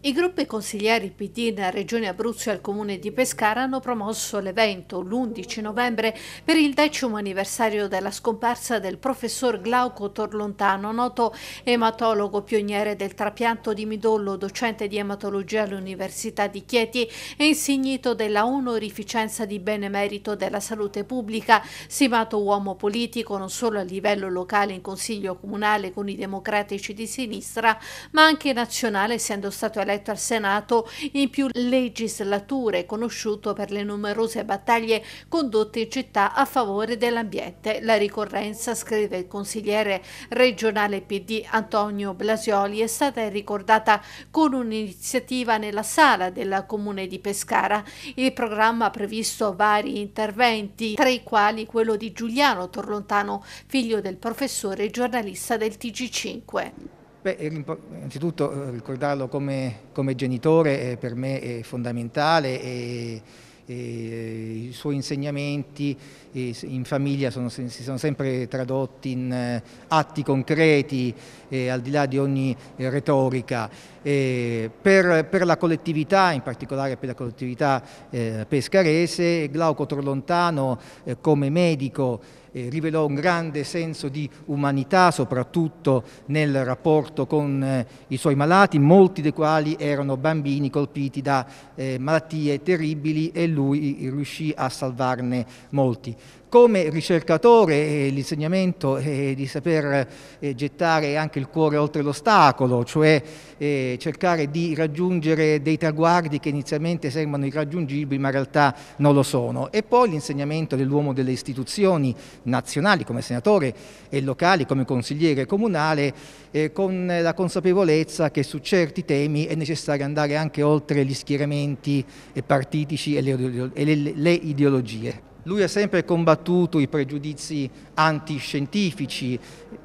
I gruppi consiglieri PD nella Regione Abruzzo e al Comune di Pescara hanno promosso l'evento l'11 novembre per il decimo anniversario della scomparsa del professor Glauco Torlontano, noto ematologo pioniere del trapianto di midollo, docente di ematologia all'Università di Chieti e insignito della onorificenza di benemerito della salute pubblica, simato uomo politico non solo a livello locale in consiglio comunale con i democratici di sinistra, ma anche nazionale essendo stato eletto eletto al Senato in più legislature, conosciuto per le numerose battaglie condotte in città a favore dell'ambiente. La ricorrenza, scrive il consigliere regionale PD Antonio Blasioli, è stata ricordata con un'iniziativa nella sala della comune di Pescara. Il programma ha previsto vari interventi, tra i quali quello di Giuliano Torlontano, figlio del professore e giornalista del TG5. Beh, innanzitutto eh, ricordarlo come, come genitore per me è fondamentale e, e eh, i suoi insegnamenti eh, in famiglia sono, si sono sempre tradotti in atti concreti eh, al di là di ogni retorica. Per, per, la collettività, in particolare per la collettività eh, pescarese, Glauco Trolontano eh, come medico eh, rivelò un grande senso di umanità, soprattutto nel rapporto con eh, i suoi malati, molti dei quali erano bambini colpiti da eh, malattie terribili e lui riuscì a salvarne molti. Come ricercatore eh, l'insegnamento è eh, di saper eh, gettare anche il cuore oltre l'ostacolo, cioè cercare di raggiungere dei traguardi che inizialmente sembrano irraggiungibili ma in realtà non lo sono. E poi l'insegnamento dell'uomo delle istituzioni, nazionali come senatore e locali come consigliere comunale, eh, con la consapevolezza che su certi temi è necessario andare anche oltre gli schieramenti partitici e le, e le, le ideologie. Lui ha sempre combattuto i pregiudizi antiscientifici,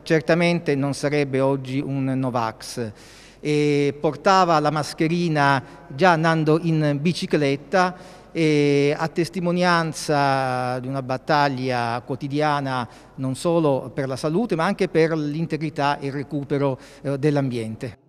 certamente non sarebbe oggi un Novax e portava la mascherina già andando in bicicletta e a testimonianza di una battaglia quotidiana non solo per la salute ma anche per l'integrità e il recupero eh, dell'ambiente.